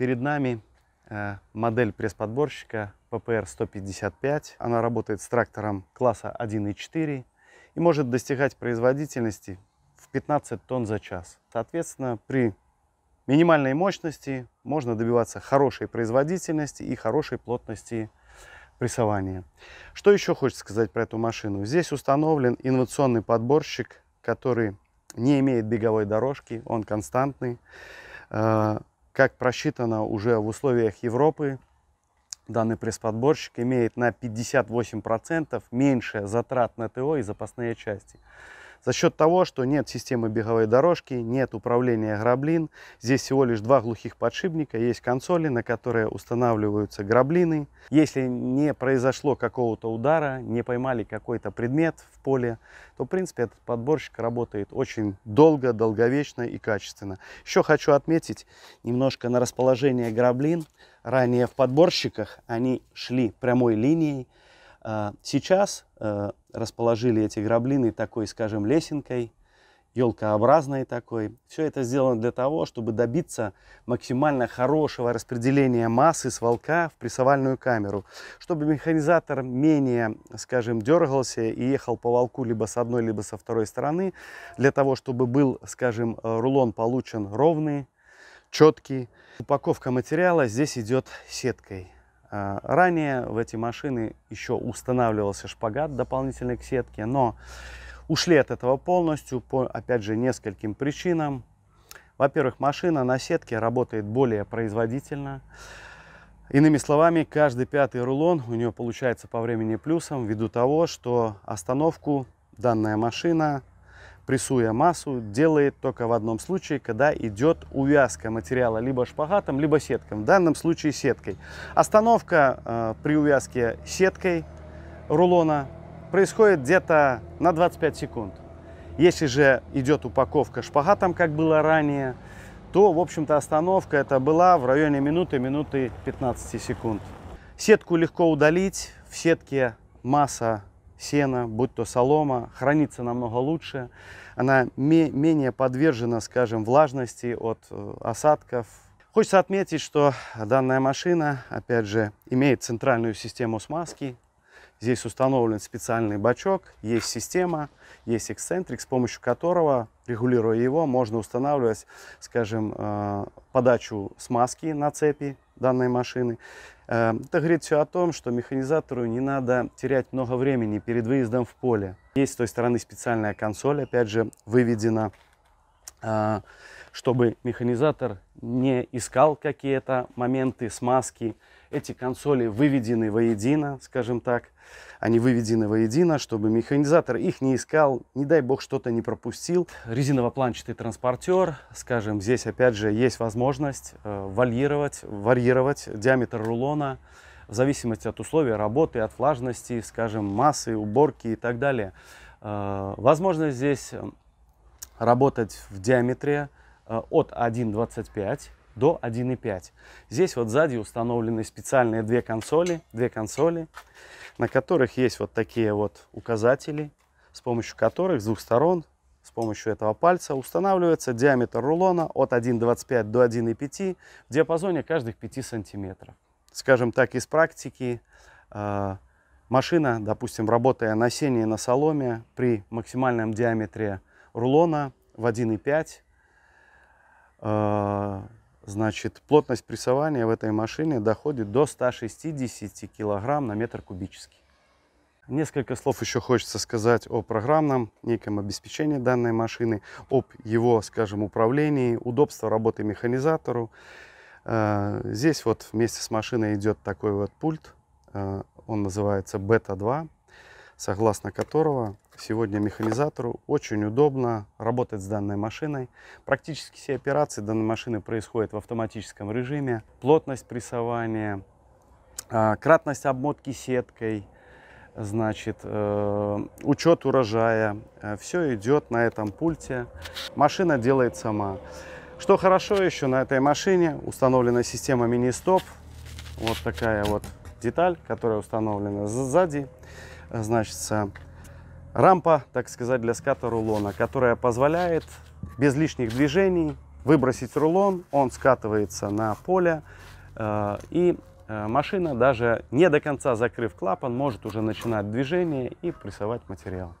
Перед нами э, модель пресс-подборщика PPR-155. Она работает с трактором класса 1.4 и может достигать производительности в 15 тонн за час. Соответственно, при минимальной мощности можно добиваться хорошей производительности и хорошей плотности прессования. Что еще хочется сказать про эту машину? Здесь установлен инновационный подборщик, который не имеет беговой дорожки, он константный. Э, как просчитано уже в условиях Европы, данный пресс-подборщик имеет на 58% меньше затрат на ТО и запасные части за счет того, что нет системы беговой дорожки, нет управления граблин. Здесь всего лишь два глухих подшипника, есть консоли, на которые устанавливаются граблины. Если не произошло какого-то удара, не поймали какой-то предмет в поле, то, в принципе, этот подборщик работает очень долго, долговечно и качественно. Еще хочу отметить немножко на расположение граблин. Ранее в подборщиках они шли прямой линией, а, сейчас э, расположили эти граблины такой, скажем, лесенкой, елкообразной такой. Все это сделано для того, чтобы добиться максимально хорошего распределения массы с волка в прессовальную камеру, чтобы механизатор менее, скажем, дергался и ехал по волку либо с одной, либо со второй стороны, для того, чтобы был, скажем, э, рулон получен ровный, четкий. Упаковка материала здесь идет сеткой. А, ранее в эти машины еще устанавливался шпагат дополнительной к сетке, но ушли от этого полностью по, опять же, нескольким причинам. Во-первых, машина на сетке работает более производительно. Иными словами, каждый пятый рулон у нее получается по времени плюсом, ввиду того, что остановку данная машина прессуя массу, делает только в одном случае, когда идет увязка материала либо шпагатом, либо сеткой. В данном случае сеткой. Остановка э, при увязке сеткой рулона происходит где-то на 25 секунд. Если же идет упаковка шпагатом, как было ранее, то, в общем-то, остановка это была в районе минуты, минуты 15 секунд. Сетку легко удалить, в сетке масса сена, будь то солома, хранится намного лучше. Она менее подвержена, скажем, влажности от э, осадков. Хочется отметить, что данная машина, опять же, имеет центральную систему смазки. Здесь установлен специальный бачок, есть система, есть эксцентрик, с помощью которого, регулируя его, можно устанавливать, скажем, э, подачу смазки на цепи данной машины. Э, это говорит все о том, что механизатору не надо терять много времени перед выездом в поле. Есть с той стороны специальная консоль, опять же, выведена, э, чтобы механизатор не искал какие-то моменты смазки. Эти консоли выведены воедино, скажем так. Они выведены воедино, чтобы механизатор их не искал, не дай бог что-то не пропустил. Резиново-планчатый транспортер, скажем, здесь опять же есть возможность э, вальировать, варьировать диаметр рулона в зависимости от условий работы, от влажности, скажем, массы, уборки и так далее. Э, Возможно здесь э, работать в диаметре Э, от 1.25 до 1.5. Здесь вот сзади установлены специальные две консоли, две консоли, на которых есть вот такие вот указатели, с помощью которых с двух сторон, с помощью этого пальца устанавливается диаметр рулона от 1.25 до 1.5 в диапазоне каждых 5 сантиметров. Скажем так, из практики э, машина, допустим, работая на сене и на соломе, при максимальном диаметре рулона в 1.5 а, значит, плотность прессования в этой машине доходит до 160 кг на метр кубический. Несколько слов еще хочется сказать о программном неком обеспечении данной машины, об его, скажем, управлении, удобство работы механизатору. А, здесь вот вместе с машиной идет такой вот пульт, а, он называется Beta 2 согласно которого сегодня механизатору очень удобно работать с данной машиной. Практически все операции данной машины происходят в автоматическом режиме. Плотность прессования, а, кратность обмотки сеткой, значит, э, учет урожая. Э, все идет на этом пульте. Машина делает сама. Что хорошо еще на этой машине, установлена система мини-стоп. Вот такая вот деталь, которая установлена сзади. Э, значится, рампа, так сказать, для ската рулона, которая позволяет без лишних движений выбросить рулон, он скатывается на поле, э, и э, машина, даже не до конца закрыв клапан, может уже начинать движение и прессовать материал.